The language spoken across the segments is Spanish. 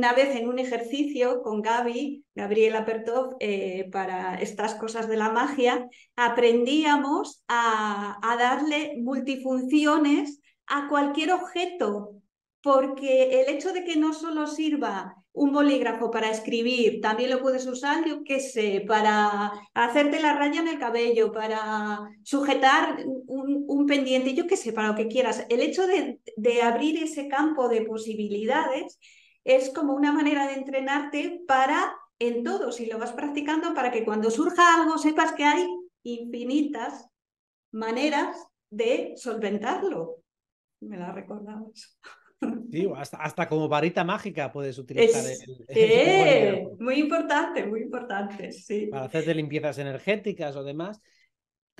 una vez en un ejercicio con Gaby, Gabriela Pertov, eh, para estas cosas de la magia, aprendíamos a, darle multifunciones a cualquier objeto, porque el hecho de que no solo sirva un bolígrafo para escribir, también lo puedes usar, yo qué sé, para hacerte la raya en el cabello, para sujetar un, pendiente, yo qué sé, para lo que quieras. El hecho de abrir ese campo de posibilidades es como una manera de entrenarte para en todo, si lo vas practicando, para que cuando surja algo sepas que hay infinitas maneras de solventarlo. Me la recordamos. hasta, hasta como varita mágica puedes utilizar. el, eh, muy importante, muy importante, sí. Para hacerte limpiezas energéticas o demás.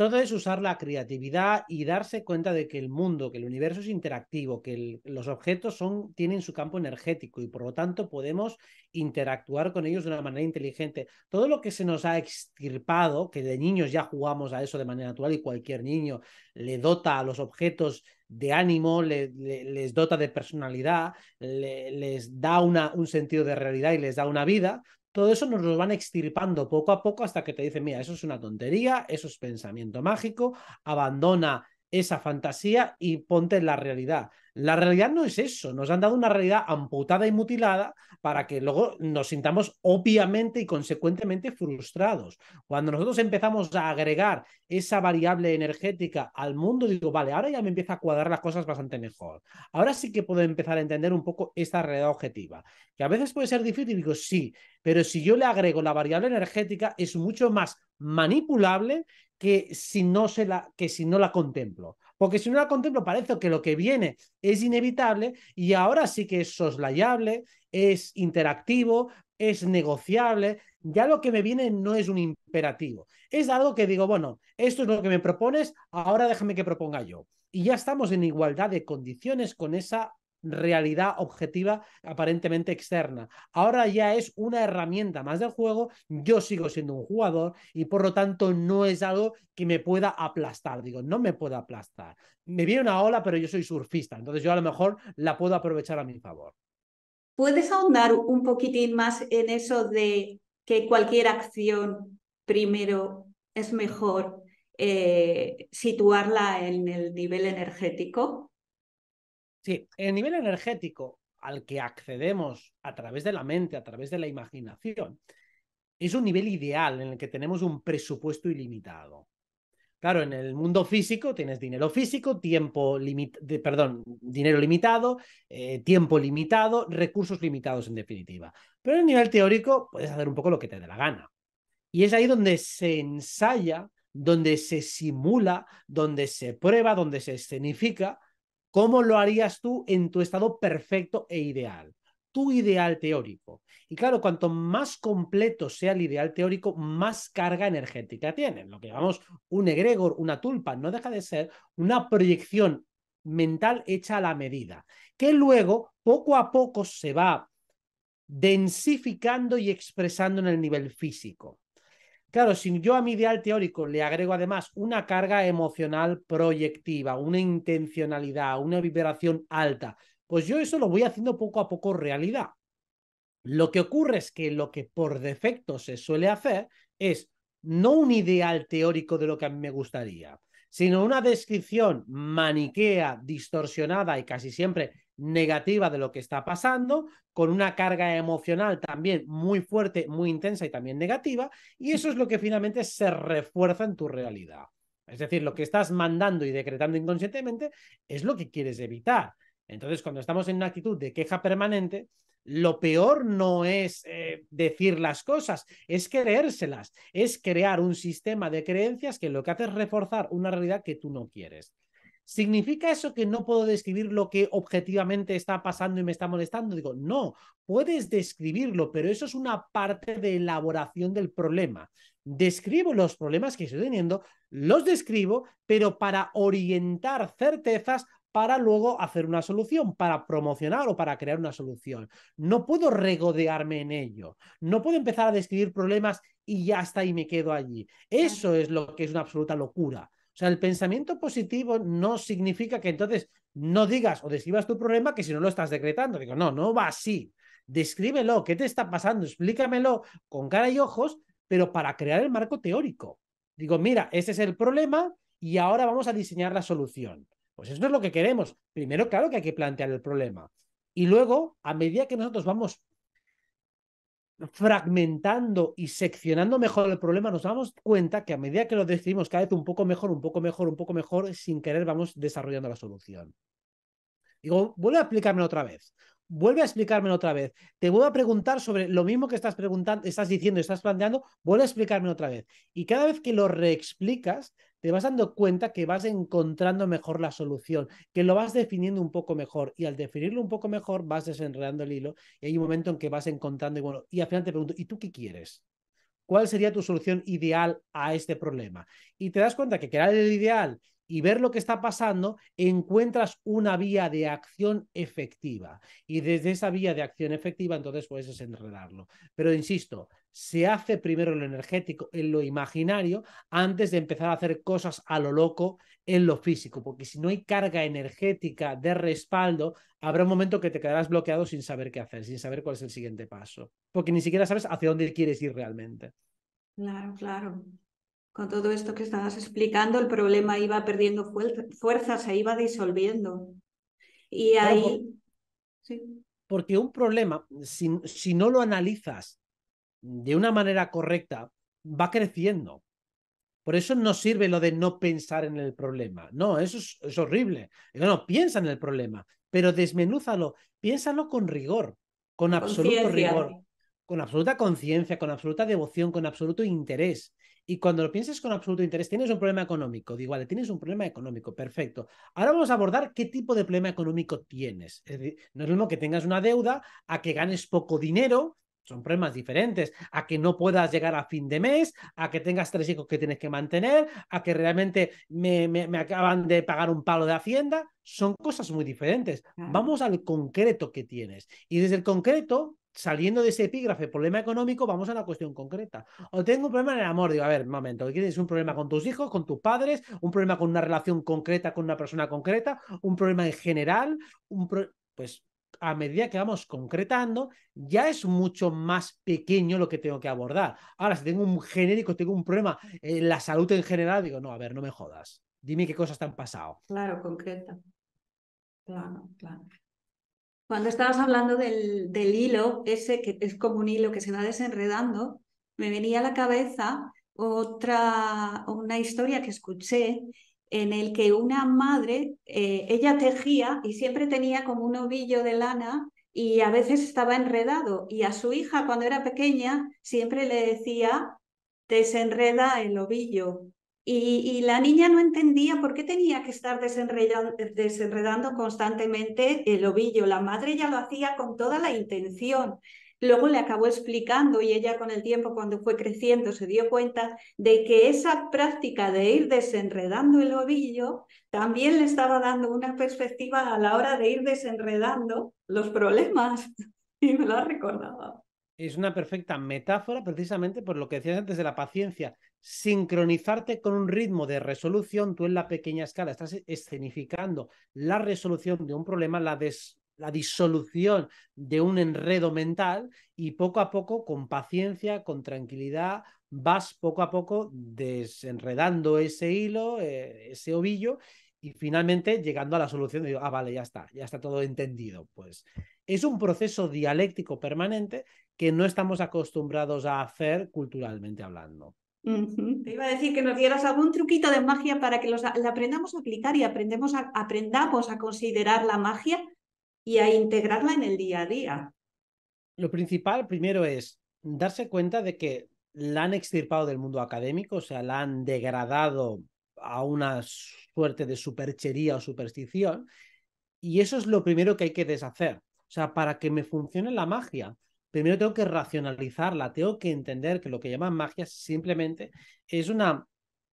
Todo es usar la creatividad y darse cuenta de que el mundo, que el universo es interactivo, que los objetos son, tienen su campo energético y por lo tanto podemos interactuar con ellos de una manera inteligente. Todo lo que se nos ha extirpado, que de niños ya jugamos a eso de manera natural y cualquier niño le dota a los objetos de ánimo, les dota de personalidad, les da una, un sentido de realidad y les da una vida todo eso nos lo van extirpando poco a poco hasta que te dicen, mira, eso es una tontería, eso es pensamiento mágico, abandona esa fantasía y ponte en la realidad. La realidad no es eso, nos han dado una realidad amputada y mutilada para que luego nos sintamos obviamente y consecuentemente frustrados. Cuando nosotros empezamos a agregar esa variable energética al mundo, digo, vale, ahora ya me empieza a cuadrar las cosas bastante mejor. Ahora sí que puedo empezar a entender un poco esta realidad objetiva, que a veces puede ser difícil, digo, sí, pero si yo le agrego la variable energética es mucho más manipulable que si no se la que si no la contemplo, porque si no la contemplo parece que lo que viene es inevitable y ahora sí que es soslayable, es interactivo, es negociable, ya lo que me viene no es un imperativo, es algo que digo, bueno, esto es lo que me propones, ahora déjame que proponga yo. Y ya estamos en igualdad de condiciones con esa realidad objetiva aparentemente externa. Ahora ya es una herramienta más del juego, yo sigo siendo un jugador y por lo tanto no es algo que me pueda aplastar, digo, no me pueda aplastar. Me viene una ola, pero yo soy surfista, entonces yo a lo mejor la puedo aprovechar a mi favor. ¿Puedes ahondar un poquitín más en eso de que cualquier acción primero es mejor eh, situarla en el nivel energético? Sí, el nivel energético al que accedemos a través de la mente, a través de la imaginación, es un nivel ideal en el que tenemos un presupuesto ilimitado. Claro, en el mundo físico tienes dinero físico, tiempo limitado, perdón, dinero limitado, eh, tiempo limitado, recursos limitados en definitiva. Pero en el nivel teórico puedes hacer un poco lo que te dé la gana. Y es ahí donde se ensaya, donde se simula, donde se prueba, donde se escenifica ¿Cómo lo harías tú en tu estado perfecto e ideal? Tu ideal teórico. Y claro, cuanto más completo sea el ideal teórico, más carga energética tiene. Lo que llamamos un egregor, una tulpa, no deja de ser una proyección mental hecha a la medida, que luego poco a poco se va densificando y expresando en el nivel físico. Claro, si yo a mi ideal teórico le agrego además una carga emocional proyectiva, una intencionalidad, una vibración alta, pues yo eso lo voy haciendo poco a poco realidad. Lo que ocurre es que lo que por defecto se suele hacer es no un ideal teórico de lo que a mí me gustaría, sino una descripción maniquea, distorsionada y casi siempre negativa de lo que está pasando, con una carga emocional también muy fuerte, muy intensa y también negativa, y eso es lo que finalmente se refuerza en tu realidad. Es decir, lo que estás mandando y decretando inconscientemente es lo que quieres evitar. Entonces, cuando estamos en una actitud de queja permanente, lo peor no es eh, decir las cosas, es creérselas, es crear un sistema de creencias que lo que hace es reforzar una realidad que tú no quieres. ¿Significa eso que no puedo describir lo que objetivamente está pasando y me está molestando? Digo, no, puedes describirlo, pero eso es una parte de elaboración del problema. Describo los problemas que estoy teniendo, los describo, pero para orientar certezas para luego hacer una solución, para promocionar o para crear una solución. No puedo regodearme en ello. No puedo empezar a describir problemas y ya está y me quedo allí. Eso es lo que es una absoluta locura. O sea, el pensamiento positivo no significa que entonces no digas o describas tu problema que si no lo estás decretando. Digo, no, no va así. Descríbelo, ¿qué te está pasando? Explícamelo con cara y ojos, pero para crear el marco teórico. Digo, mira, ese es el problema y ahora vamos a diseñar la solución. Pues eso es lo que queremos. Primero, claro que hay que plantear el problema. Y luego, a medida que nosotros vamos fragmentando y seccionando mejor el problema, nos damos cuenta que a medida que lo decimos cada vez un poco mejor, un poco mejor, un poco mejor, sin querer vamos desarrollando la solución. Digo, vuelve a explicármelo otra vez. Vuelve a explicármelo otra vez. Te vuelvo a preguntar sobre lo mismo que estás preguntando, estás diciendo, estás planteando, vuelve a explicármelo otra vez. Y cada vez que lo reexplicas, te vas dando cuenta que vas encontrando mejor la solución, que lo vas definiendo un poco mejor y al definirlo un poco mejor vas desenredando el hilo y hay un momento en que vas encontrando y bueno, y al final te pregunto, ¿y tú qué quieres? ¿Cuál sería tu solución ideal a este problema? Y te das cuenta que crear el ideal y ver lo que está pasando, encuentras una vía de acción efectiva. Y desde esa vía de acción efectiva, entonces puedes desenredarlo. Pero insisto, se hace primero lo energético, en lo imaginario, antes de empezar a hacer cosas a lo loco en lo físico, porque si no hay carga energética de respaldo, habrá un momento que te quedarás bloqueado sin saber qué hacer, sin saber cuál es el siguiente paso, porque ni siquiera sabes hacia dónde quieres ir realmente. Claro, claro. Con todo esto que estabas explicando, el problema iba perdiendo fuerza, se iba disolviendo. Y ahí... porque, sí. porque un problema, si no lo analizas de una manera correcta, va creciendo. Por eso no sirve lo de no pensar en el problema. No, eso es, horrible. No, piensa en el problema, pero desmenúzalo, piénsalo con rigor, con absoluto rigor, con absoluta conciencia, con absoluta devoción, con absoluto interés. Y cuando lo pienses con absoluto interés, tienes un problema económico. Digo, vale, tienes un problema económico, perfecto. Ahora vamos a abordar qué tipo de problema económico tienes. no es lo mismo que tengas una deuda a que ganes poco dinero son problemas diferentes, a que no puedas llegar a fin de mes, a que tengas tres hijos que tienes que mantener, a que realmente me, acaban de pagar un palo de hacienda, son cosas muy diferentes. Vamos al concreto que tienes. Y desde el concreto, saliendo de ese epígrafe, problema económico, vamos a la cuestión concreta. O tengo un problema en el amor, digo, a ver, un momento, ¿qué tienes? ¿Un problema con tus hijos, con tus padres? ¿Un problema con una relación concreta, con una persona concreta? ¿Un problema en general? Un Pues a medida que vamos concretando, ya es mucho más pequeño lo que tengo que abordar. Ahora, si tengo un genérico, tengo un problema en la salud en general, digo, no, a ver, no me jodas. Dime qué cosas te han pasado. Claro, concreta. Claro, claro. Cuando estabas hablando del, del hilo, ese que es como un hilo que se va desenredando, me venía a la cabeza otra, una historia que escuché en el que una madre, eh, ella tejía y siempre tenía como un ovillo de lana y a veces estaba enredado. Y a su hija, cuando era pequeña, siempre le decía, desenreda el ovillo. Y, la niña no entendía por qué tenía que estar desenredando constantemente el ovillo. La madre ya lo hacía con toda la intención Luego le acabó explicando y ella con el tiempo, cuando fue creciendo, se dio cuenta de que esa práctica de ir desenredando el ovillo también le estaba dando una perspectiva a la hora de ir desenredando los problemas. Y me lo recordado. Es una perfecta metáfora precisamente por lo que decías antes de la paciencia. Sincronizarte con un ritmo de resolución, tú en la pequeña escala estás escenificando la resolución de un problema, la des la disolución de un enredo mental y poco a poco, con paciencia, con tranquilidad, vas poco a poco desenredando ese hilo, eh, ese ovillo y finalmente llegando a la solución digo, ah, vale, ya está, ya está todo entendido. Pues es un proceso dialéctico permanente que no estamos acostumbrados a hacer culturalmente hablando. Te iba a decir que nos dieras algún truquito de magia para que los, la aprendamos a aplicar y aprendemos aprendamos a considerar la magia y a integrarla en el día a día. Lo principal primero es darse cuenta de que la han extirpado del mundo académico, o sea, la han degradado a una suerte de superchería o superstición. Y eso es lo primero que hay que deshacer. O sea, para que me funcione la magia, primero tengo que racionalizarla, tengo que entender que lo que llaman magia simplemente es una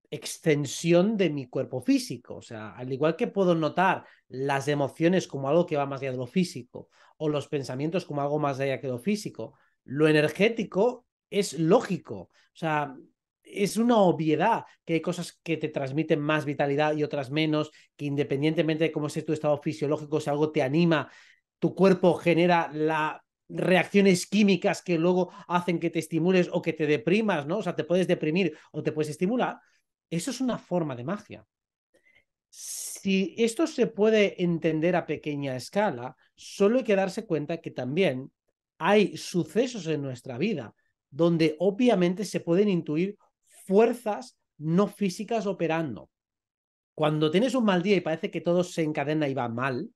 extensión de mi cuerpo físico. O sea, al igual que puedo notar las emociones como algo que va más allá de lo físico o los pensamientos como algo más allá que lo físico, lo energético es lógico. O sea, es una obviedad que hay cosas que te transmiten más vitalidad y otras menos, que independientemente de cómo sea tu estado fisiológico, si algo te anima, tu cuerpo genera las reacciones químicas que luego hacen que te estimules o que te deprimas, ¿no? O sea, te puedes deprimir o te puedes estimular. Eso es una forma de magia. Si esto se puede entender a pequeña escala, solo hay que darse cuenta que también hay sucesos en nuestra vida donde obviamente se pueden intuir fuerzas no físicas operando. Cuando tienes un mal día y parece que todo se encadena y va mal,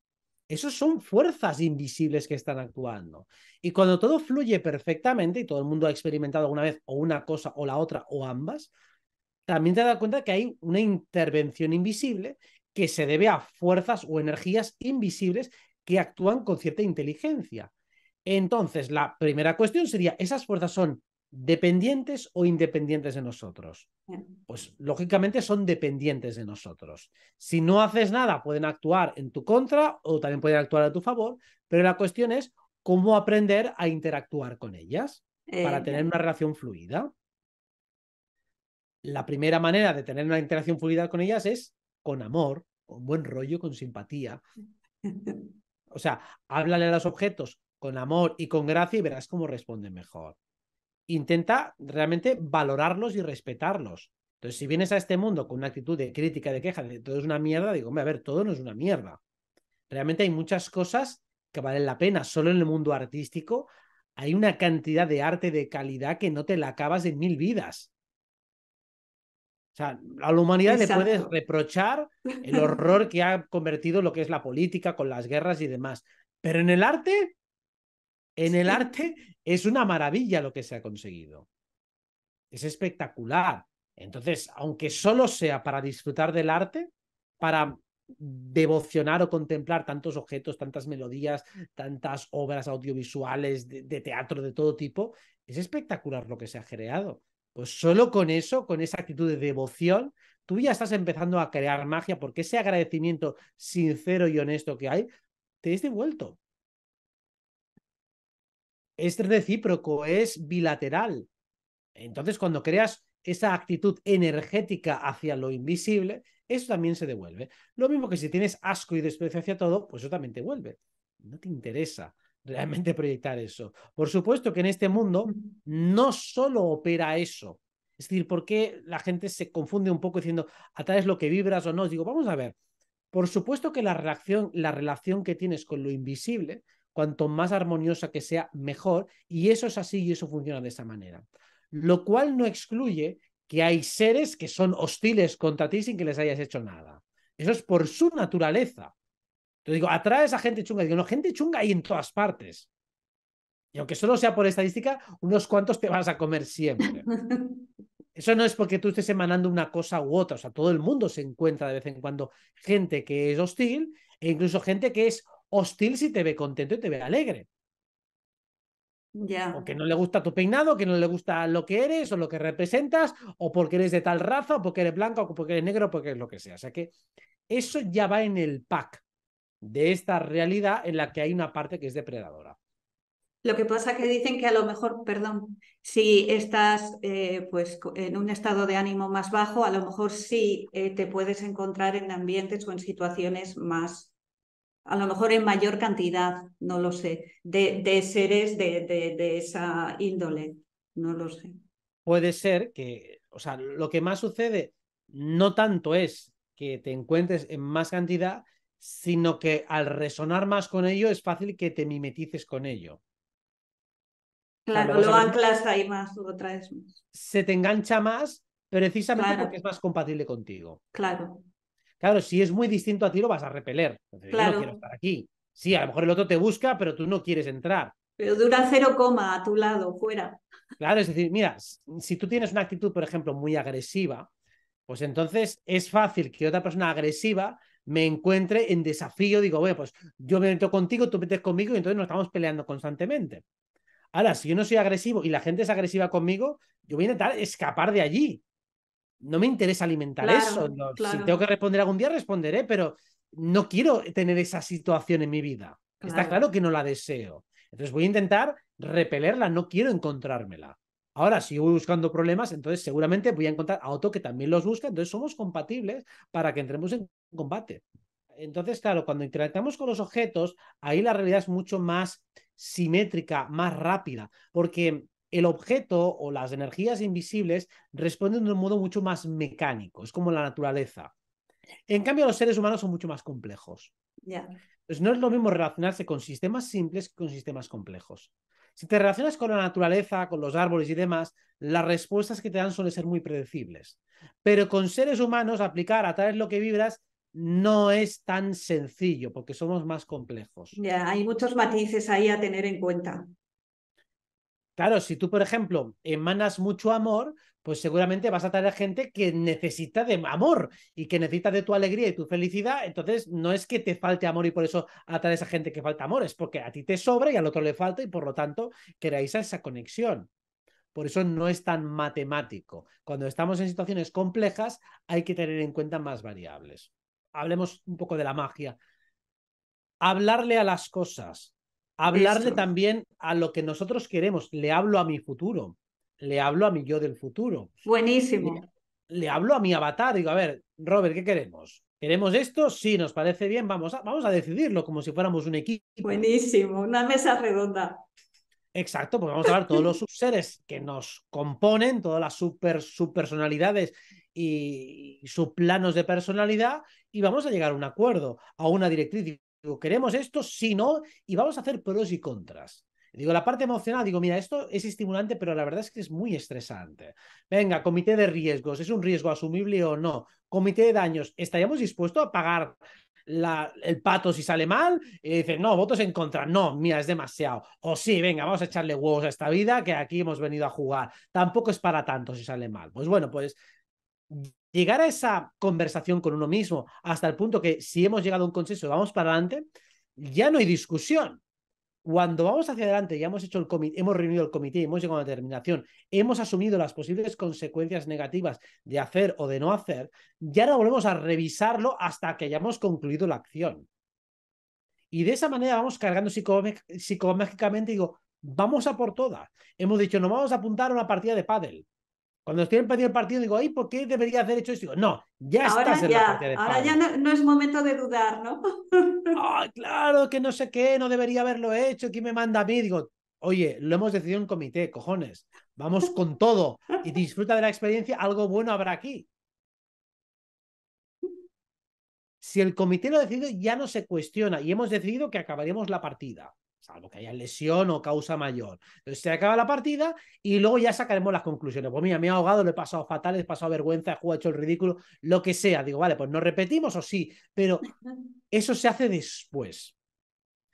esos son fuerzas invisibles que están actuando. Y cuando todo fluye perfectamente, y todo el mundo ha experimentado alguna vez o una cosa o la otra o ambas, también te das cuenta que hay una intervención invisible que se debe a fuerzas o energías invisibles que actúan con cierta inteligencia. Entonces, la primera cuestión sería, ¿esas fuerzas son dependientes o independientes de nosotros? Pues lógicamente son dependientes de nosotros. Si no haces nada, pueden actuar en tu contra o también pueden actuar a tu favor, pero la cuestión es cómo aprender a interactuar con ellas para eh, tener una relación fluida la primera manera de tener una interacción fluida con ellas es con amor, con buen rollo, con simpatía. O sea, háblale a los objetos con amor y con gracia y verás cómo responden mejor. Intenta realmente valorarlos y respetarlos. Entonces, si vienes a este mundo con una actitud de crítica, de queja, de todo es una mierda, digo, hombre, a ver, todo no es una mierda. Realmente hay muchas cosas que valen la pena. Solo en el mundo artístico hay una cantidad de arte de calidad que no te la acabas en mil vidas sea, a la humanidad le puedes reprochar el horror que ha convertido lo que es la política con las guerras y demás. Pero en el arte, en el arte es una maravilla lo que se ha conseguido. Es espectacular. Entonces, aunque solo sea para disfrutar del arte, para devocionar o contemplar tantos objetos, tantas melodías, tantas obras audiovisuales, de, teatro de todo tipo, es espectacular lo que se ha creado. Pues solo con eso, con esa actitud de devoción, tú ya estás empezando a crear magia porque ese agradecimiento sincero y honesto que hay, te es devuelto. Es recíproco, es bilateral. Entonces, cuando creas esa actitud energética hacia lo invisible, eso también se devuelve. Lo mismo que si tienes asco y desprecio hacia todo, pues eso también te vuelve. No te interesa realmente proyectar eso. Por supuesto que en este mundo no solo opera eso. Es decir, ¿por qué la gente se confunde un poco diciendo a atraes lo que vibras o no? Digo, vamos a ver. Por supuesto que la relación, la relación que tienes con lo invisible, cuanto más armoniosa que sea, mejor. Y eso es así y eso funciona de esa manera. Lo cual no excluye que hay seres que son hostiles contra ti sin que les hayas hecho nada. Eso es por su naturaleza. Yo digo, atrae a gente chunga. Digo, no, gente chunga hay en todas partes. Y aunque solo sea por estadística, unos cuantos te vas a comer siempre. Eso no es porque tú estés emanando una cosa u otra. O sea, todo el mundo se encuentra de vez en cuando gente que es hostil e incluso gente que es hostil si te ve contento y te ve alegre. Ya. O que no le gusta tu peinado, que no le gusta lo que eres o lo que representas, o porque eres de tal raza, o porque eres blanco, o porque eres negro, o porque eres lo que sea. O sea que eso ya va en el pack de esta realidad en la que hay una parte que es depredadora. Lo que pasa que dicen que a lo mejor, perdón, si estás eh, pues en un estado de ánimo más bajo, a lo mejor sí eh, te puedes encontrar en ambientes o en situaciones más, a lo mejor en mayor cantidad, no lo sé, de, seres de, de esa índole, no lo sé. Puede ser que, o sea, lo que más sucede no tanto es que te encuentres en más cantidad, sino que al resonar más con ello es fácil que te mimetices con ello. Claro, lo anclas ahí más, lo traes más. Se te engancha más precisamente porque es más compatible contigo. Claro. Claro, si es muy distinto a ti lo vas a repeler. claro. Yo no quiero estar aquí. Sí, a lo mejor el otro te busca, pero tú no quieres entrar. Pero dura cero coma a tu lado, fuera. Claro, es decir, mira, si tú tienes una actitud, por ejemplo, muy agresiva, pues entonces es fácil que otra persona agresiva me encuentre en desafío, digo, bueno, pues yo me meto contigo, tú metes conmigo y entonces nos estamos peleando constantemente. Ahora, si yo no soy agresivo y la gente es agresiva conmigo, yo voy a intentar escapar de allí. No me interesa alimentar eso. Si tengo que responder algún día, responderé, pero no quiero tener esa situación en mi vida. Está claro que no la deseo. Entonces voy a intentar repelerla, no quiero encontrármela. Ahora, si voy buscando problemas, entonces seguramente voy a encontrar a otro que también los busca, entonces somos compatibles para que entremos en combate. Entonces, claro, cuando interactuamos con los objetos, ahí la realidad es mucho más simétrica, más rápida, porque el objeto o las energías invisibles responden de un modo mucho más mecánico, es como la naturaleza. En cambio, los seres humanos son mucho más complejos. Ya. no es lo mismo relacionarse con sistemas simples que con sistemas complejos. Si te relacionas con la naturaleza, con los árboles y demás, las respuestas que te dan suelen ser muy predecibles. Pero con seres humanos, aplicar a través lo que vibras no es tan sencillo porque somos más complejos. Ya, hay muchos matices ahí a tener en cuenta. Claro, si tú, por ejemplo, emanas mucho amor, pues seguramente vas a tener gente que necesita de amor y que necesita de tu alegría y tu felicidad. Entonces, no es que te falte amor y por eso atraes a gente que falta amor, es porque a ti te sobra y al otro le falta y por lo tanto queráis esa conexión. Por eso no es tan matemático. Cuando estamos en situaciones complejas, hay que tener en cuenta más variables. Hablemos un poco de la magia. Hablarle a las cosas. Hablarle también a lo que nosotros queremos. Le hablo a mi futuro le hablo a mi yo del futuro. Buenísimo. Le, hablo a mi avatar, digo, a ver, Robert, ¿qué queremos? ¿Queremos esto? Sí, nos parece bien, vamos a, vamos a decidirlo como si fuéramos un equipo. Buenísimo, una mesa redonda. Exacto, pues vamos a ver todos los subseres que nos componen, todas las super, subpersonalidades y, sus planos de personalidad, y vamos a llegar a un acuerdo, a una directriz. Digo, ¿queremos esto? Si sí, no, y vamos a hacer pros y contras. Digo, la parte emocional, digo, mira, esto es estimulante, pero la verdad es que es muy estresante. Venga, comité de riesgos, ¿es un riesgo asumible o no? Comité de daños, ¿estaríamos dispuestos a pagar la, el pato si sale mal y dicen, no, votos en contra, no, mira, es demasiado. O sí, venga, vamos a echarle huevos a esta vida que aquí hemos venido a jugar. Tampoco es para tanto si sale mal. Pues bueno, pues llegar a esa conversación con uno mismo hasta el punto que si hemos llegado a un consenso, vamos para adelante, ya no hay discusión. Cuando vamos hacia adelante, y hemos hecho el comité, hemos reunido el comité, hemos llegado a una determinación, hemos asumido las posibles consecuencias negativas de hacer o de no hacer, ya no volvemos a revisarlo hasta que hayamos concluido la acción. Y de esa manera vamos cargando psicomágicamente, digo, vamos a por todas. Hemos dicho, no vamos a apuntar a una partida de pádel. Cuando estoy en el del partido, digo, ay, ¿por qué debería haber hecho esto? Digo, no, ya estás ya, en Ahora ya no, es momento de dudar, ¿no? claro, que no sé qué, no debería haberlo hecho, ¿quién me manda a mí? Digo, oye, lo hemos decidido en comité, cojones, vamos con todo y disfruta de la experiencia, algo bueno habrá aquí. Si el comité lo ha decidido ya no se cuestiona y hemos decidido que acabaremos la partida salvo que haya lesión o causa mayor. Entonces se acaba la partida y luego ya sacaremos las conclusiones. Pues mira, me he ahogado, lo he pasado fatal, he pasado vergüenza, he jugado, hecho el ridículo, lo que sea. Digo, vale, pues no repetimos o sí, pero eso se hace después.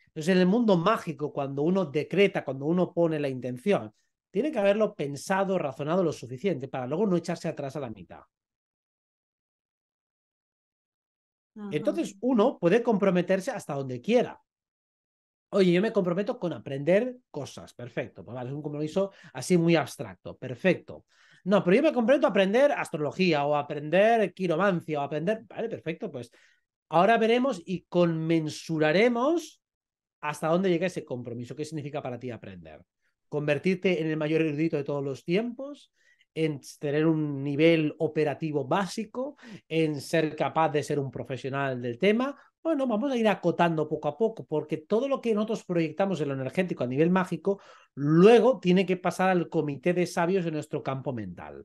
Entonces, en el mundo mágico, cuando uno decreta, cuando uno pone la intención, tiene que haberlo pensado, razonado lo suficiente para luego no echarse atrás a la mitad. Entonces, uno puede comprometerse hasta donde quiera. Oye, yo me comprometo con aprender cosas. Perfecto. Pues vale, es un compromiso así muy abstracto. Perfecto. No, pero yo me comprometo a aprender astrología o a aprender quiromancia o a aprender. Vale, perfecto. Pues ahora veremos y conmensuraremos hasta dónde llega ese compromiso. ¿Qué significa para ti aprender? ¿Convertirte en el mayor erudito de todos los tiempos? en tener un nivel operativo básico, en ser capaz de ser un profesional del tema bueno, vamos a ir acotando poco a poco, porque todo lo que nosotros proyectamos en lo energético a nivel mágico, luego tiene que pasar al comité de sabios de nuestro campo mental.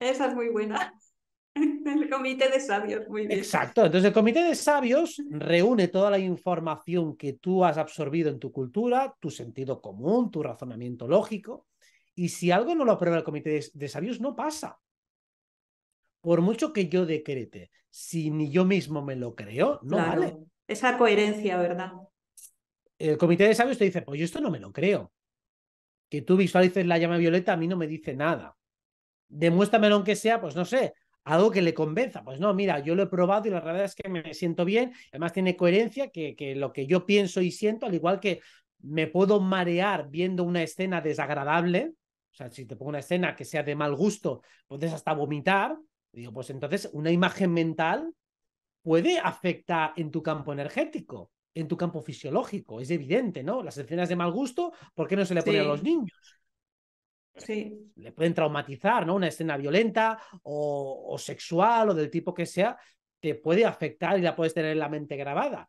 Esa es muy buena. El comité de sabios, muy bien. Exacto, entonces el comité de sabios reúne toda la información que tú has absorbido en tu cultura, tu sentido común, tu razonamiento lógico, y si algo no lo aprueba el comité de sabios, no pasa por mucho que yo decrete, si ni yo mismo me lo creo, no vale. Esa coherencia, ¿verdad? El comité de sabios te dice, pues yo esto no me lo creo. Que tú visualices la llama violeta a mí no me dice nada. Demuéstramelo aunque sea, pues no sé, algo que le convenza. Pues no, mira, yo lo he probado y la verdad es que me siento bien. Además tiene coherencia que, que lo que yo pienso y siento, al igual que me puedo marear viendo una escena desagradable, o sea, si te pongo una escena que sea de mal gusto, puedes hasta vomitar, digo, pues entonces una imagen mental puede afectar en tu campo energético, en tu campo fisiológico, es evidente, ¿no? Las escenas de mal gusto, ¿por qué no se le ponen a los niños? Sí. Le pueden traumatizar, ¿no? Una escena violenta o, o, sexual o del tipo que sea, te puede afectar y la puedes tener en la mente grabada.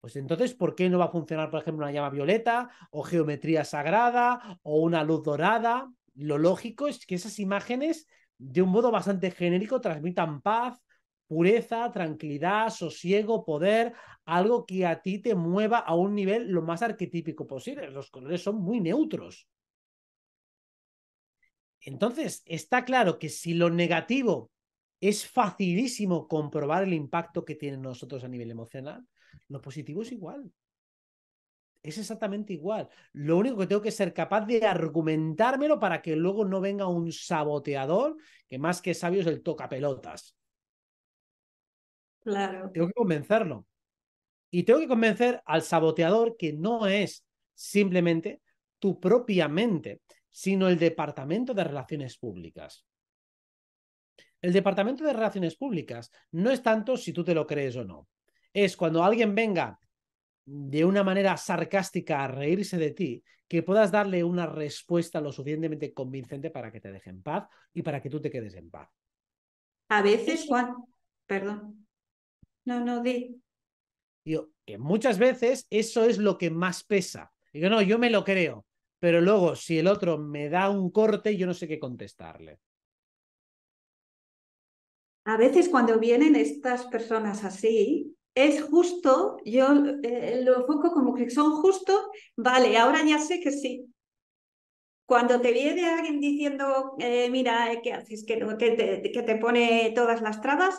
Pues entonces, ¿por qué no va a funcionar, por ejemplo, una llama violeta o geometría sagrada o una luz dorada? Lo lógico es que esas imágenes de un modo bastante genérico transmitan paz, pureza, tranquilidad, sosiego, poder, algo que a ti te mueva a un nivel lo más arquetípico posible. Los colores son muy neutros. Entonces, está claro que si lo negativo es facilísimo comprobar el impacto que tienen nosotros a nivel emocional, lo positivo es igual. Es exactamente igual. Lo único que tengo que ser capaz de argumentármelo para que luego no venga un saboteador que más que sabio es el toca pelotas. Claro. Tengo que convencerlo. Y tengo que convencer al saboteador que no es simplemente tu propia mente, sino el Departamento de Relaciones Públicas. El Departamento de Relaciones Públicas no es tanto si tú te lo crees o no. Es cuando alguien venga de una manera sarcástica a reírse de ti, que puedas darle una respuesta lo suficientemente convincente para que te deje en paz y para que tú te quedes en paz. A veces, Juan, perdón. No, no, di. Yo, que muchas veces eso es lo que más pesa. yo no, yo me lo creo, pero luego si el otro me da un corte, yo no sé qué contestarle. A veces cuando vienen estas personas así, es justo, yo eh, lo enfoco como que son justo, vale, ahora ya sé que sí. Cuando te viene alguien diciendo, eh, mira, eh, Que, que, te, que, te, pone todas las trabas,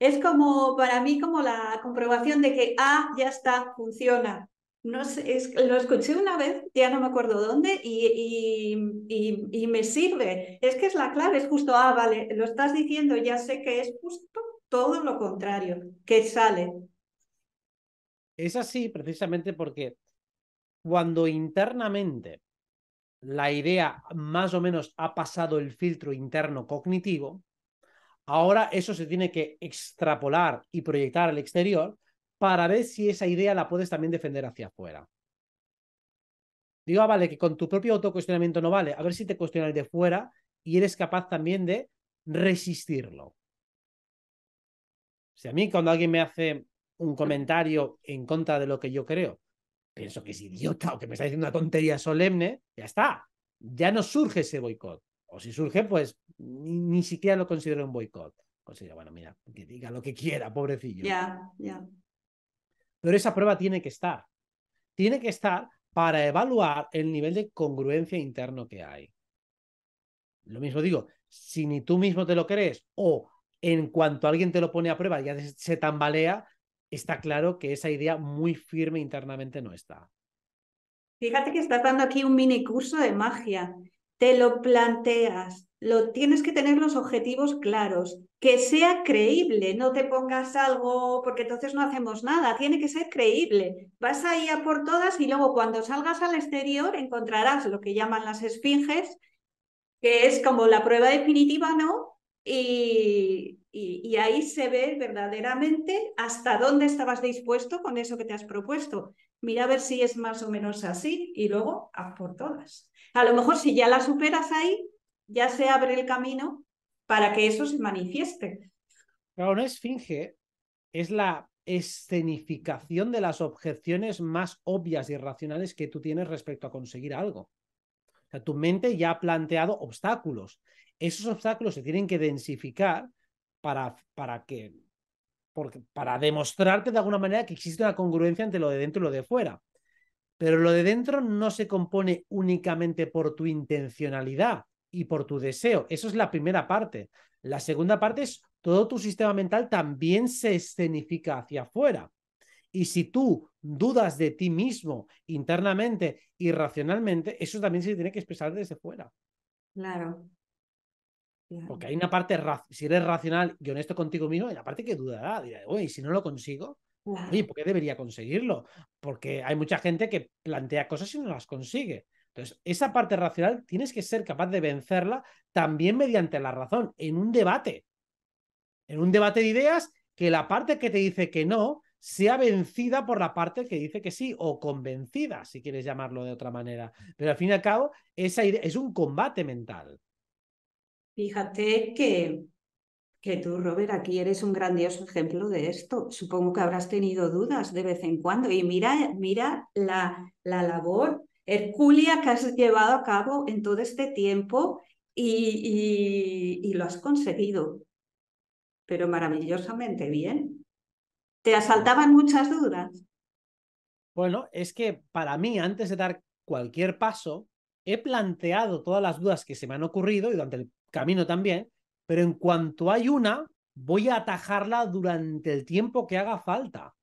es como para mí como la comprobación de que, ah, ya está, funciona. No lo escuché una vez, ya no me acuerdo dónde, y, y me sirve. Es que es la clave, es justo, ah, vale, lo estás diciendo, ya sé que es justo, todo lo contrario, que sale, es así precisamente porque cuando internamente la idea más o menos ha pasado el filtro interno cognitivo, ahora eso se tiene que extrapolar y proyectar al exterior para ver si esa idea la puedes también defender hacia afuera. Digo, ah, vale, que con tu propio autocuestionamiento no vale, a ver si te cuestionas de fuera y eres capaz también de resistirlo. Si a mí cuando alguien me hace un comentario en contra de lo que yo creo, pienso que es idiota o que me está diciendo una tontería solemne, ya está. Ya no surge ese boicot. O si surge, pues ni, siquiera lo considero un boicot. Considero, pues bueno, mira, que diga lo que quiera, pobrecillo. Ya, ya. Pero esa prueba tiene que estar. Tiene que estar para evaluar el nivel de congruencia interno que hay. Lo mismo digo, si ni tú mismo te lo crees o en cuanto alguien te lo pone a prueba ya se tambalea, está claro que esa idea muy firme internamente no está. Fíjate que estás dando aquí un mini curso de magia. Te lo planteas, lo tienes que tener los objetivos claros, que sea creíble, no te pongas algo porque entonces no hacemos nada, tiene que ser creíble. Vas ahí a por todas y luego cuando salgas al exterior encontrarás lo que llaman las esfinges, que es como la prueba definitiva, ¿no? Y, y, ahí se ve verdaderamente hasta dónde estabas dispuesto con eso que te has propuesto. Mira a ver si es más o menos así y luego haz por todas. A lo mejor si ya la superas ahí, ya se abre el camino para que eso se manifieste. Claro, no esfinge, es la escenificación de las objeciones más obvias y racionales que tú tienes respecto a conseguir algo. tu mente ya ha planteado obstáculos. Esos obstáculos se tienen que densificar para, para que demostrarte de alguna manera que existe una congruencia entre lo de dentro y lo de fuera. Pero lo de dentro no se compone únicamente por tu intencionalidad y por tu deseo. Eso es la primera parte. La segunda parte es todo tu sistema mental también se escenifica hacia afuera. Y si tú dudas de ti mismo internamente y racionalmente, eso también se tiene que expresar desde fuera. Claro, porque hay una parte, si eres racional y honesto contigo mismo, hay una parte que dudará, dirá, oye, si no lo consigo, ¿por qué debería conseguirlo? Porque hay mucha gente que plantea cosas y no las consigue. Entonces, esa parte racional tienes que ser capaz de vencerla también mediante la razón, en un debate. En un debate de ideas, que la parte que te dice que no sea vencida por la parte que dice que sí, o convencida, si quieres llamarlo de otra manera. Pero al fin y al cabo, esa idea es un combate mental. Fíjate que, que tú, Robert, aquí eres un grandioso ejemplo de esto. Supongo que habrás tenido dudas de vez en cuando. Y mira, mira la, la labor hercúlea que has llevado a cabo en todo este tiempo y, y lo has conseguido, pero maravillosamente bien. ¿Te asaltaban muchas dudas? Bueno, es que para mí, antes de dar cualquier paso, he planteado todas las dudas que se me han ocurrido y durante el camino también, pero en cuanto hay una, voy a atajarla durante el tiempo que haga falta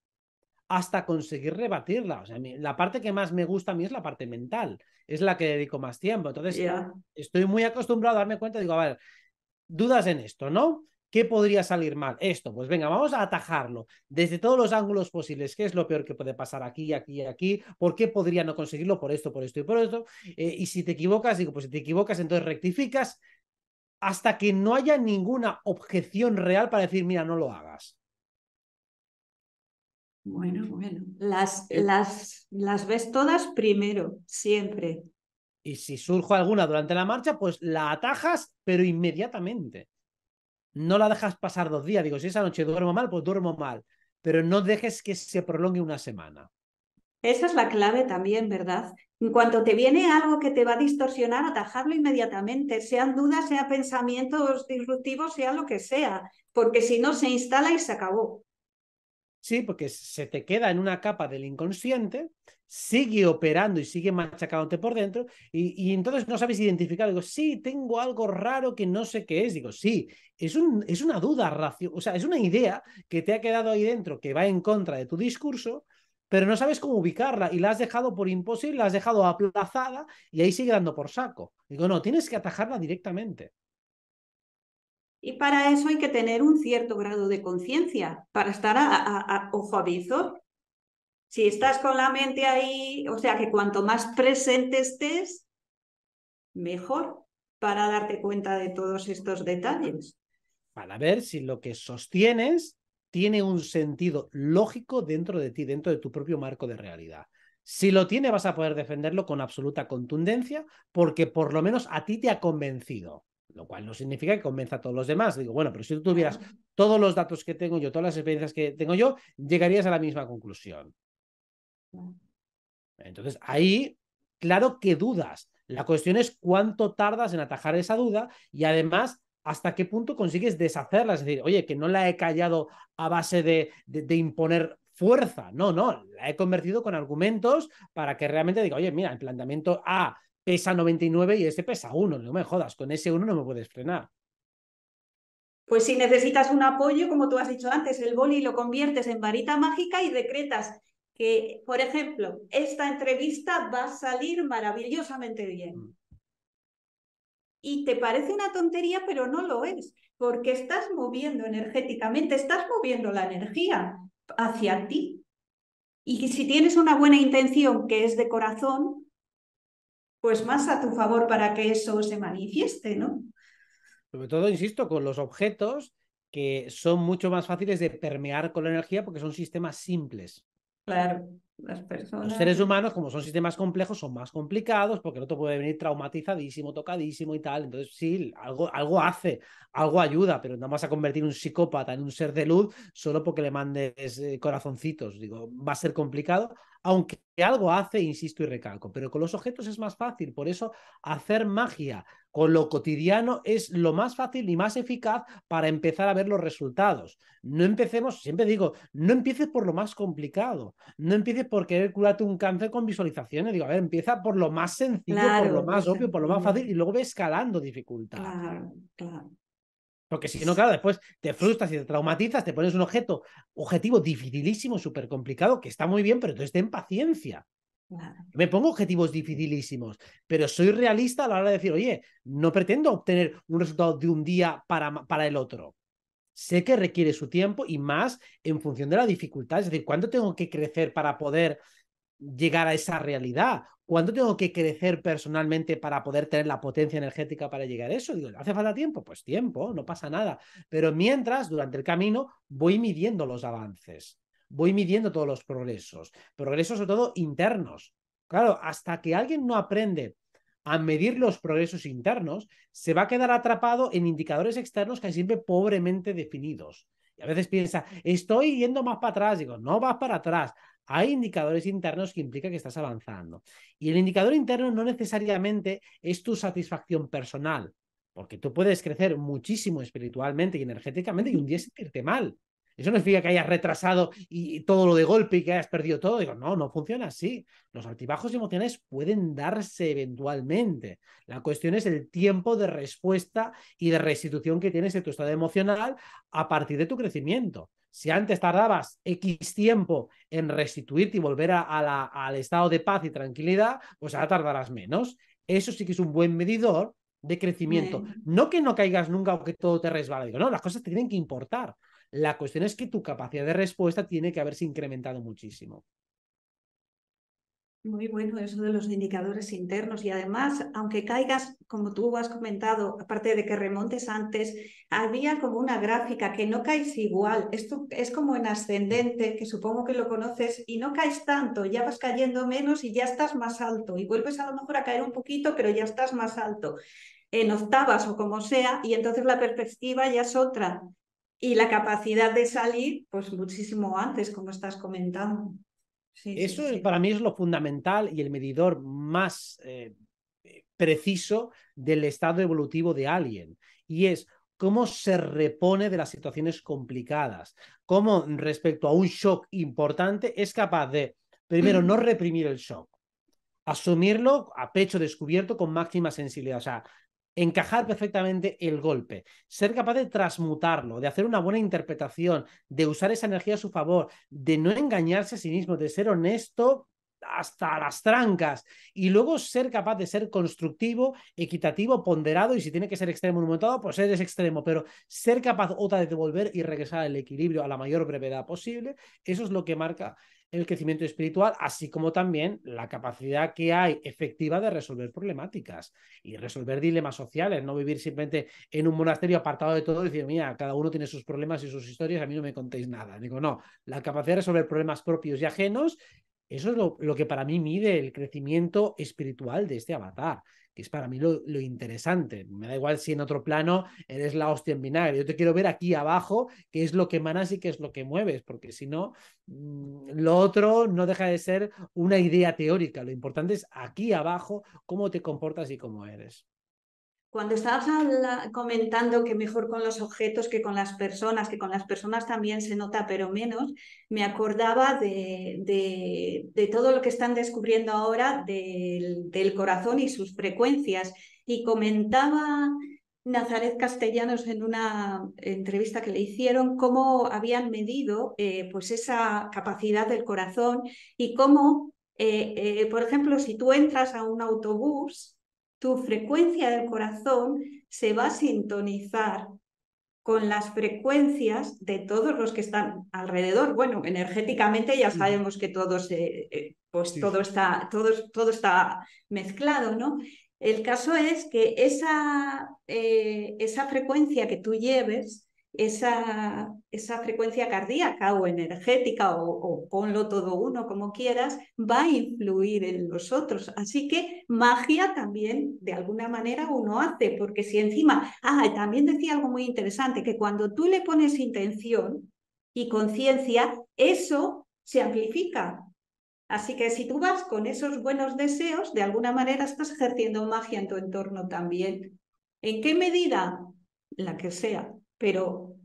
hasta conseguir rebatirla. O sea, la parte que más me gusta a mí es la parte mental, es la que dedico más tiempo. Entonces, estoy muy acostumbrado a darme cuenta, digo, a ver, dudas en esto, ¿no? ¿Qué podría salir mal? Esto, pues venga, vamos a atajarlo desde todos los ángulos posibles. ¿Qué es lo peor que puede pasar aquí, aquí, y aquí? ¿Por qué podría no conseguirlo por esto, por esto y por esto? Eh, y si te equivocas, digo, pues si te equivocas, entonces rectificas hasta que no haya ninguna objeción real para decir, mira, no lo hagas. Bueno, bueno, las, eh. las, las ves todas primero, siempre. Y si surge alguna durante la marcha, pues la atajas, pero inmediatamente. No la dejas pasar dos días. Digo, si esa noche duermo mal, pues duermo mal. Pero no dejes que se prolongue una semana. Esa es la clave también, ¿verdad? En cuanto te viene algo que te va a distorsionar, atajarlo inmediatamente, sean dudas, sean pensamientos disruptivos, sea lo que sea, porque si no se instala y se acabó. Sí, porque se te queda en una capa del inconsciente, sigue operando y sigue machacándote por dentro, y, entonces no sabes identificar. Digo, sí, tengo algo raro que no sé qué es. Digo, sí, es, un, es una duda, o sea, es una idea que te ha quedado ahí dentro que va en contra de tu discurso, pero no sabes cómo ubicarla y la has dejado por imposible, la has dejado aplazada y ahí sigue dando por saco. Digo, no, tienes que atajarla directamente. Y para eso hay que tener un cierto grado de conciencia, para estar a, ojo aviso, Si estás con la mente ahí, o sea que cuanto más presente estés, mejor para darte cuenta de todos estos detalles. Para ver si lo que sostienes tiene un sentido lógico dentro de ti, dentro de tu propio marco de realidad. Si lo tiene, vas a poder defenderlo con absoluta contundencia, porque por lo menos a ti te ha convencido. Lo cual no significa que convenza a todos los demás. Digo, bueno, pero si tú tuvieras todos los datos que tengo yo, todas las experiencias que tengo yo, llegarías a la misma conclusión. Entonces, ahí, claro que dudas. La cuestión es cuánto tardas en atajar esa duda y además hasta qué punto consigues deshacerla. Es decir, oye, que no la he callado a base de, imponer fuerza. No, no, la he convertido con argumentos para que realmente diga, oye, mira, el planteamiento A pesa 99 y este pesa 1. No me jodas, con ese 1 no me puedes frenar. Pues si necesitas un apoyo, como tú has dicho antes, el boli lo conviertes en varita mágica y decretas que, por ejemplo, esta entrevista va a salir maravillosamente bien. Mm y te parece una tontería, pero no lo es, porque estás moviendo energéticamente, estás moviendo la energía hacia ti. Y si tienes una buena intención que es de corazón, pues más a tu favor para que eso se manifieste, ¿no? Sobre todo, insisto, con los objetos que son mucho más fáciles de permear con la energía porque son sistemas simples. Claro. Las personas. Los seres humanos, como son sistemas complejos, son más complicados porque el otro puede venir traumatizadísimo, tocadísimo y tal. Entonces, sí, algo, algo hace, algo ayuda, pero no más a convertir un psicópata en un ser de luz solo porque le mandes eh, corazoncitos. Digo, va a ser complicado, aunque algo hace, insisto y recalco, pero con los objetos es más fácil, por eso hacer magia con lo cotidiano es lo más fácil y más eficaz para empezar a ver los resultados. No empecemos, siempre digo, no empieces por lo más complicado, no empieces por querer curarte un cáncer con visualizaciones, digo, a ver, empieza por lo más sencillo, por lo más obvio, por lo más fácil y luego ve escalando dificultad. Claro, claro. Porque si no, claro, después te frustras y te traumatizas, te pones un objeto, objetivo dificilísimo, súper complicado, que está muy bien, pero entonces ten paciencia. Me pongo objetivos dificilísimos, pero soy realista a la hora de decir, oye, no pretendo obtener un resultado de un día para, para el otro. Sé que requiere su tiempo y más en función de la dificultad, es decir, ¿cuánto tengo que crecer para poder llegar a esa realidad? ¿Cuándo tengo que crecer personalmente para poder tener la potencia energética para llegar a eso? Digo, ¿hace falta tiempo? Pues tiempo, no pasa nada. Pero mientras, durante el camino, voy midiendo los avances, voy midiendo todos los progresos, progresos sobre todo internos. Claro, hasta que alguien no aprende a medir los progresos internos, se va a quedar atrapado en indicadores externos hay siempre pobremente definidos. Y a veces piensa, estoy yendo más para atrás. Digo, no vas para atrás hay indicadores internos que implica que estás avanzando. Y el indicador interno no necesariamente es tu satisfacción personal, porque tú puedes crecer muchísimo espiritualmente y energéticamente y un día sentirte mal. Eso no significa que hayas retrasado y, todo lo de golpe y que hayas perdido todo. Digo, no, no funciona así. Los altibajos emocionales pueden darse eventualmente. La cuestión es el tiempo de respuesta y de restitución que tienes de tu estado emocional a partir de tu crecimiento. Si antes tardabas X tiempo en restituirte y volver a, la, al estado de paz y tranquilidad, pues ahora tardarás menos. Eso sí que es un buen medidor de crecimiento. No que no caigas nunca o que todo te resbala. Digo, no, las cosas te tienen que importar. La cuestión es que tu capacidad de respuesta tiene que haberse incrementado muchísimo. Muy bueno eso de los indicadores internos y además, aunque caigas, como tú has comentado, aparte de que remontes antes, había como una gráfica que no caes igual, esto es como en ascendente, que supongo que lo conoces, y no caes tanto, ya vas cayendo menos y ya estás más alto, y vuelves a lo mejor a caer un poquito, pero ya estás más alto, en octavas o como sea, y entonces la perspectiva ya es otra, y la capacidad de salir, pues muchísimo antes, como estás comentando. Eso para mí es lo fundamental y el medidor más eh, eh, preciso del estado evolutivo de alguien. Y es cómo se repone de las situaciones complicadas, cómo respecto a un shock importante es capaz de, primero, no reprimir el shock, asumirlo a pecho descubierto con máxima sensibilidad. O sea, encajar perfectamente el golpe, ser capaz de transmutarlo, de hacer una buena interpretación, de usar esa energía a su favor, de no engañarse a sí mismo, de ser honesto hasta las trancas y luego ser capaz de ser constructivo, equitativo, ponderado y si tiene que ser extremo en un momento dado, pues eres extremo, pero ser capaz otra de devolver y regresar al equilibrio a la mayor brevedad posible, eso es lo que marca el crecimiento espiritual, así como también la capacidad que hay efectiva de resolver problemáticas y resolver dilemas sociales, no vivir simplemente en un monasterio apartado de todo y decir, mira, cada uno tiene sus problemas y sus historias, a mí no me contéis nada. Digo, no, la capacidad de resolver problemas propios y ajenos, eso es lo, lo que para mí mide el crecimiento espiritual de este avatar que es para mí lo, interesante. Me da igual si en otro plano eres la hostia en vinagre. Yo te quiero ver aquí abajo qué es lo que manas y qué es lo que mueves, porque si no, mm, lo otro no deja de ser una idea teórica. Lo importante es aquí abajo cómo te comportas y cómo eres. Cuando estabas comentando que mejor con los objetos que con las personas, que con las personas también se nota, pero menos, me acordaba de, todo lo que están descubriendo ahora del, corazón y sus frecuencias. Y comentaba Nazaret Castellanos en una entrevista que le hicieron cómo habían medido eh, pues esa capacidad del corazón y cómo, eh, eh, por ejemplo, si tú entras a un autobús tu frecuencia del corazón se va a sintonizar con las frecuencias de todos los que están alrededor. Bueno, energéticamente ya mm. sabemos que todos, eh, pues todo, está, todo, está mezclado, ¿no? El caso es que esa, eh, esa frecuencia que tú lleves esa, esa frecuencia cardíaca o energética o, o, ponlo todo uno como quieras, va a influir en los otros. Así que magia también de alguna manera uno hace, porque si encima, ah, también decía algo muy interesante, que cuando tú le pones intención y conciencia, eso se amplifica. Así que si tú vas con esos buenos deseos, de alguna manera estás ejerciendo magia en tu entorno también. ¿En qué medida? La que sea, pero...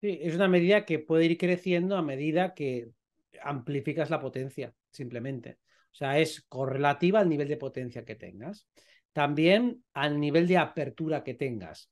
Sí, es una medida que puede ir creciendo a medida que amplificas la potencia, simplemente. O sea, es correlativa al nivel de potencia que tengas. También al nivel de apertura que tengas.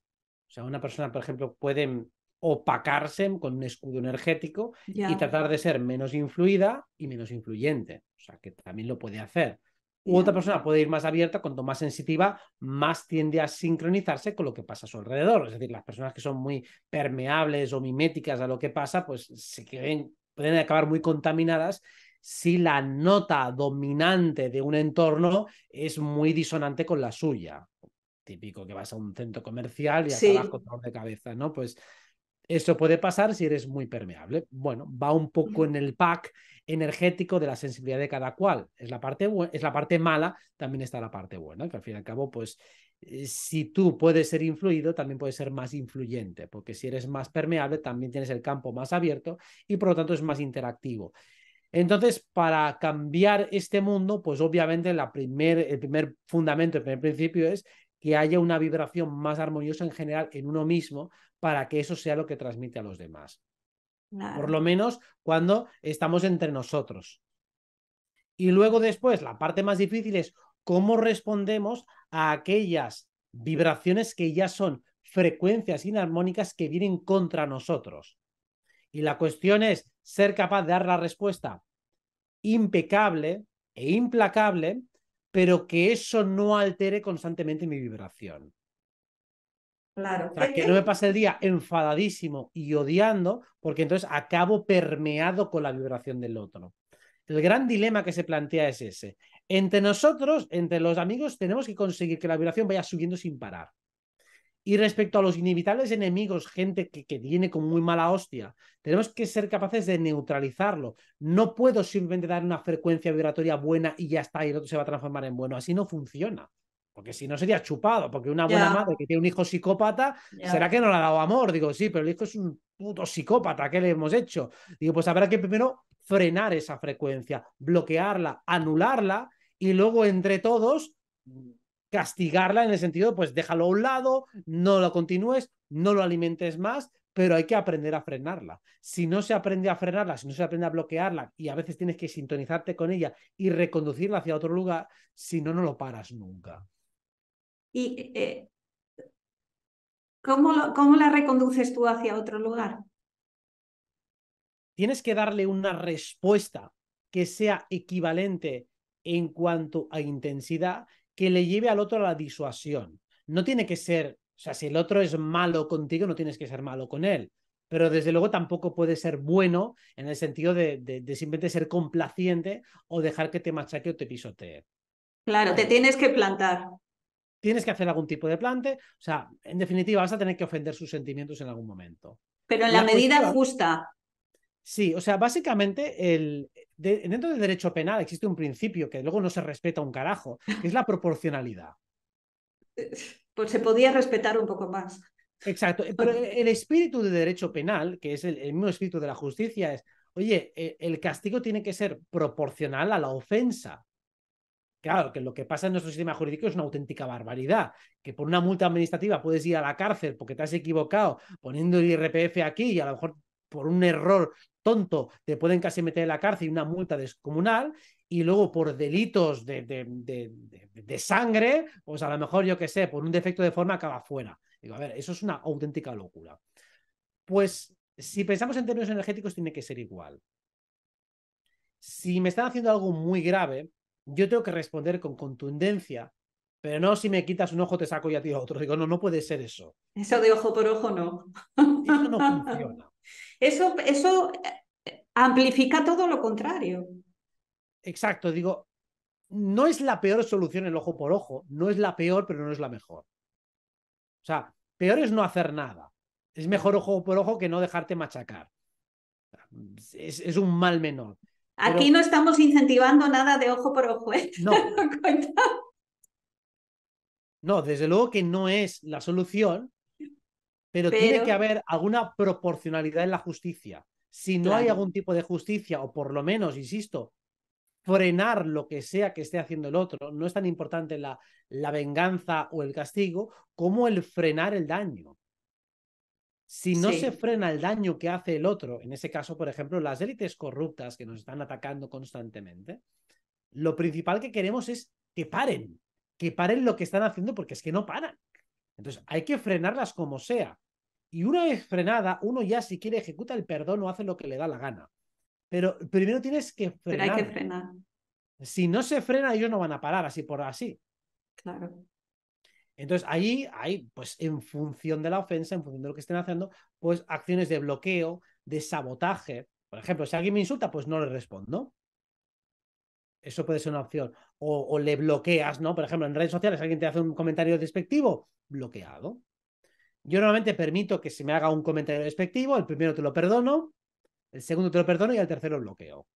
O sea, una persona, por ejemplo, puede opacarse con un escudo energético y tratar de ser menos influida y menos influyente. O sea, que también lo puede hacer otra persona puede ir más abierta, cuanto más sensitiva, más tiende a sincronizarse con lo que pasa a su alrededor. Es decir, las personas que son muy permeables o miméticas a lo que pasa, pues se pueden acabar muy contaminadas si la nota dominante de un entorno es muy disonante con la suya. Típico que vas a un centro comercial y acabas con dolor de cabeza, ¿no? Pues esto puede pasar si eres muy permeable. Bueno, va un poco en el pack energético de la sensibilidad de cada cual. Es la parte, es la parte mala, también está la parte buena, que al fin y al cabo, pues eh, si tú puedes ser influido, también puedes ser más influyente, porque si eres más permeable, también tienes el campo más abierto y por lo tanto es más interactivo. Entonces, para cambiar este mundo, pues obviamente primer, el primer fundamento, el primer principio es que haya una vibración más armoniosa en general en uno mismo para que eso sea lo que transmite a los demás. Por lo menos cuando estamos entre nosotros. Y luego después, la parte más difícil es cómo respondemos a aquellas vibraciones que ya son frecuencias inarmónicas que vienen contra nosotros. Y la cuestión es ser capaz de dar la respuesta impecable e implacable, pero que eso no altere constantemente mi vibración. Para que no me pase el día enfadadísimo y odiando, porque entonces acabo permeado con la vibración del otro. El gran dilema que se plantea es ese. Entre nosotros, entre los amigos, tenemos que conseguir que la vibración vaya subiendo sin parar. Y respecto a los inevitables enemigos, gente que, que viene con muy mala hostia, tenemos que ser capaces de neutralizarlo. No puedo simplemente dar una frecuencia vibratoria buena y ya está, y el otro se va a transformar en bueno. Así no funciona. Porque si no sería chupado, porque una buena madre que tiene un hijo psicópata, ¿será que no le ha dado amor? Digo, sí, pero el hijo es un puto psicópata, ¿qué le hemos hecho? Digo, pues habrá que primero frenar esa frecuencia, bloquearla, anularla y luego entre todos castigarla en el sentido, pues déjalo a un lado, no lo continúes, no lo alimentes más, pero hay que aprender a frenarla. Si no se aprende a frenarla, si no se aprende a bloquearla y a veces tienes que sintonizarte con ella y reconducirla hacia otro lugar, si no, no lo paras nunca. ¿Y eh, ¿cómo, cómo la reconduces tú hacia otro lugar? Tienes que darle una respuesta que sea equivalente en cuanto a intensidad que le lleve al otro a la disuasión. No tiene que ser, o sea, si el otro es malo contigo, no tienes que ser malo con él, pero desde luego tampoco puede ser bueno en el sentido de, de simplemente ser complaciente o dejar que te machaque o te pisotee. Claro, te tienes que plantar tienes que hacer algún tipo de plante, o sea, en definitiva vas a tener que ofender sus sentimientos en algún momento. Pero en la, medida justa. Sí, o sea, básicamente el, dentro del derecho penal existe un principio que luego no se respeta un carajo, que es la proporcionalidad. Pues se podía respetar un poco más. Exacto, eh, pero el espíritu de derecho penal, que es el, el mismo espíritu de la justicia, es, oye, eh, el castigo tiene que ser proporcional a la ofensa. Claro, que lo que pasa en nuestro sistema jurídico es una auténtica barbaridad, que por una multa administrativa puedes ir a la cárcel porque te has equivocado poniendo el IRPF aquí y a lo mejor por un error tonto te pueden casi meter en la cárcel y una multa descomunal y luego por delitos de, sangre, pues a lo mejor yo qué sé, por un defecto de forma acaba fuera. Digo, a ver, eso es una auténtica locura. Pues si pensamos en términos energéticos tiene que ser igual. Si me están haciendo algo muy grave, yo tengo que responder con contundencia, pero no si me quitas un ojo te saco y a ti otro. Digo, no, no puede ser eso. Eso de ojo por ojo no. Eso no funciona. Eso, eso eh, amplifica todo lo contrario. Exacto, digo, no es la peor solución el ojo por ojo, no es la peor, pero no es la mejor. O sea, peor es no hacer nada. Es mejor ojo por ojo que no dejarte machacar. Es, es un mal menor. Aquí no estamos incentivando nada de ojo por ojo, ¿eh? No. desde luego que no es la solución, pero, tiene que haber alguna proporcionalidad en la justicia. Si no hay algún tipo de justicia, o por lo menos, insisto, frenar lo que sea que esté haciendo el otro, no es tan importante la, la venganza o el castigo como el frenar el daño si no se frena el daño que hace el otro, en ese caso, por ejemplo, las élites corruptas que nos están atacando constantemente, lo principal que queremos es que paren, que paren lo que están haciendo porque es que no paran. Entonces, hay que frenarlas como sea. Y una vez frenada, uno ya si quiere ejecuta el perdón o hace lo que le da la gana. Pero primero tienes que frenar. Pero hay que frenar. Si no se frena, ellos no van a parar así por así. Claro. Entonces, ahí hay, pues en función de la ofensa, en función de lo que estén haciendo, pues acciones de bloqueo, de sabotaje. Por ejemplo, si alguien me insulta, pues no le respondo. Eso puede ser una opción. O, le bloqueas, ¿no? Por ejemplo, en redes sociales alguien te hace un comentario despectivo, bloqueado. Yo normalmente permito que se me haga un comentario despectivo, el primero te lo perdono, el segundo te lo perdono y el tercero bloqueo.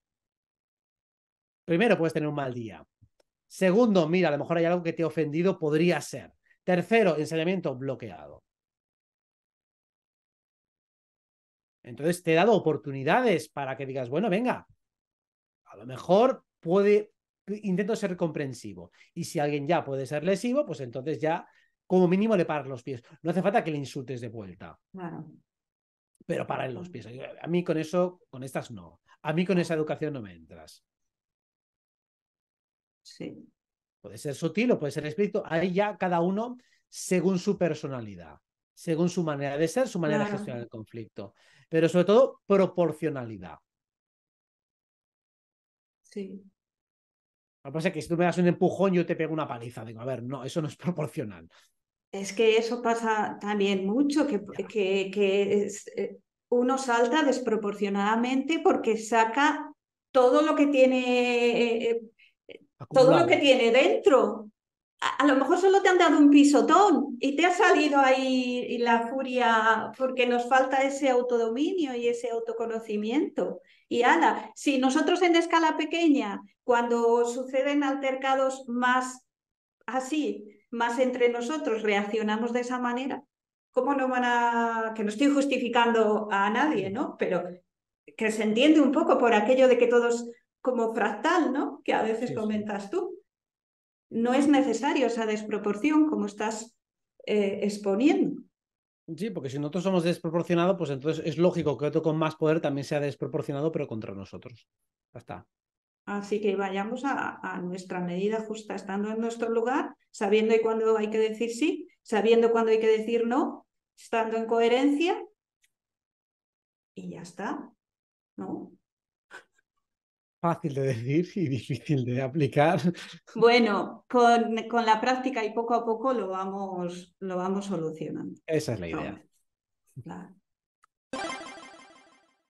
Primero, puedes tener un mal día. Segundo, mira, a lo mejor hay algo que te ha ofendido, podría ser. Tercero, ensañamiento bloqueado. Entonces te he dado oportunidades para que digas, bueno, venga, a lo mejor puede, intento ser comprensivo. Y si alguien ya puede ser lesivo, pues entonces ya como mínimo le paras los pies. No hace falta que le insultes de vuelta. Claro. Pero en los pies. Eh, a mí con eso, con estas no. A mí con esa educación no me entras. Sí. Puede ser sutil o puede ser explícito. Ahí ya cada uno según su personalidad, según su manera de ser, su manera de gestionar el conflicto. Pero sobre todo, proporcionalidad. Sí. Lo que pasa es que si tú me das un empujón, yo te pego una paliza. Digo, a ver, no, eso no es proporcional. Es que eso pasa también mucho, que, eh, uno salta desproporcionadamente porque saca todo lo que tiene eh, eh, todo lo que tiene dentro. A, lo mejor solo te han dado un pisotón y te ha salido ahí la furia porque nos falta ese autodominio y ese autoconocimiento. Y Ana, si nosotros en escala pequeña, cuando suceden altercados más así, más entre nosotros, reaccionamos de esa manera, ¿cómo no van a.? Que no estoy justificando a nadie, ¿no? Pero que se entiende un poco por aquello de que todos como fractal, ¿no? Que a veces comentas tú. No es necesario esa desproporción como estás eh, exponiendo. Sí, porque si nosotros somos desproporcionados, pues entonces es lógico que otro con más poder también sea desproporcionado, pero contra nosotros. Ya está. Así que vayamos a, a, nuestra medida justa, estando en nuestro lugar, sabiendo cuándo hay que decir sí, sabiendo cuándo hay que decir no, estando en coherencia y ya está, ¿no? fácil de decir y difícil de aplicar. Bueno, con, la práctica y poco a poco lo vamos, lo vamos solucionando. Esa es la idea.